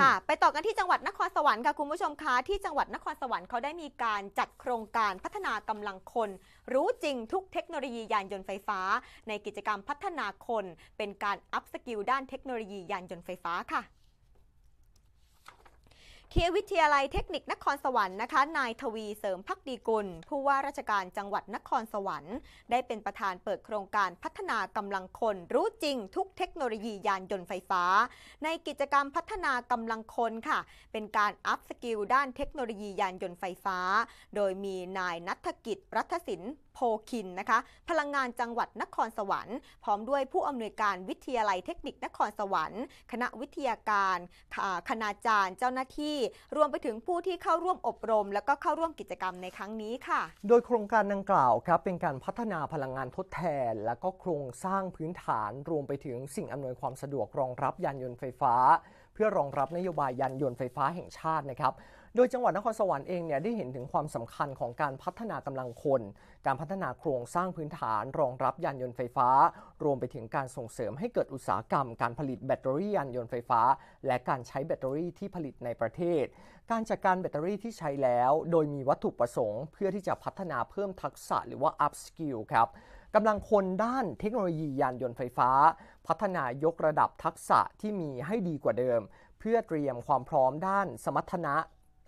ค่ะไปต่อกันที่จังหวัดนครสวรรค์ค่ะ คุณผู้ชมคะที่จังหวัดนครสวรรค์เขาได้มีการจัดโครงการพัฒนากำลังคน รู้จริงทุกเทคโนโลยียานยนต์ไฟฟ้า ในกิจกรรมพัฒนาคนเป็นการอัพสกิลด้านเทคโนโลยียานยนต์ไฟฟ้าค่ะเคีวิทยาลัยเทคนิคนครสวรรค์นะคะ นายทวีเสริมพักดีกุลผู้ว่าราชการจังหวัดนครสวรรค์ ได้เป็นประธานเปิดโครงการพัฒนากำลังคนรู้จริงทุกเทคโนโลยียานยนต์ไฟฟ้า ในกิจกรรมพัฒนากำลังคนค่ะ เป็นการอัพสกิลด้านเทคโนโลยียานยนต์ไฟฟ้า โดยมีนายนัทกิจรัฐศิลป์โพคินนะคะพลังงานจังหวัดนครสวรรค์พร้อมด้วยผู้อำนวยการวิทยาลัยเทคนิคนครสวรรค์คณะวิทยาการคณาจารย์เจ้าหน้าที่ รวมไปถึงผู้ที่เข้าร่วมอบรม และก็เข้าร่วมกิจกรรมในครั้งนี้ค่ะ โดยโครงการดังกล่าวครับเป็นการพัฒนาพลังงานทดแทน และก็โครงสร้างพื้นฐาน รวมไปถึงสิ่งอำนวยความสะดวกรองรับยานยนต์ไฟฟ้าเพื่อรองรับนโยบายยานยนต์ไฟฟ้าแห่งชาตินะครับ โดยจังหวัดนครสวรรค์เองเนี่ยได้เห็นถึงความสำคัญของการพัฒนากำลังคน การพัฒนาโครงสร้างพื้นฐานรองรับยานยนต์ไฟฟ้า รวมไปถึงการส่งเสริมให้เกิดอุตสาหกรรม การผลิตแบตเตอรี่ยานยนต์ไฟฟ้า และการใช้แบตเตอรี่ที่ผลิตในประเทศ การจัดการแบตเตอรี่ที่ใช้แล้ว โดยมีวัตถุประสงค์ เพื่อที่จะพัฒนาเพิ่มทักษะหรือว่า up skill ครับกำลังคนด้านเทคโนโลยียานยนต์ไฟฟ้า พัฒนายกระดับทักษะที่มีให้ดีกว่าเดิม เพื่อเตรียมความพร้อมด้านสมรรถนะ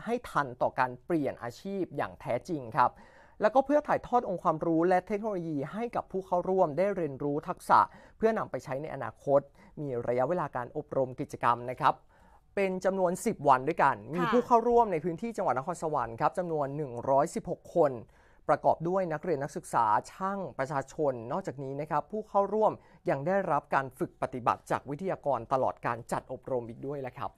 ให้ทันต่อการเปลี่ยนอาชีพอย่างแท้จริงครับ แล้วก็เพื่อถ่ายทอดองค์ความรู้และเทคโนโลยี ให้กับผู้เข้าร่วมได้เรียนรู้ทักษะ เพื่อนำไปใช้ในอนาคต มีระยะเวลาการอบรมกิจกรรมนะครับ เป็นจำนวน 10 วันด้วยกัน มีผู้เข้าร่วมในพื้นที่จังหวัดนครสวรรค์ครับจำนวน 116 คนประกอบด้วยนักเรียนนักศึกษาช่างประชาชน นอกจากนี้นะครับผู้เข้าร่วมยังได้รับการฝึกปฏิบัติจากวิทยากรตลอดการจัดอบรมอีกด้วยละครับ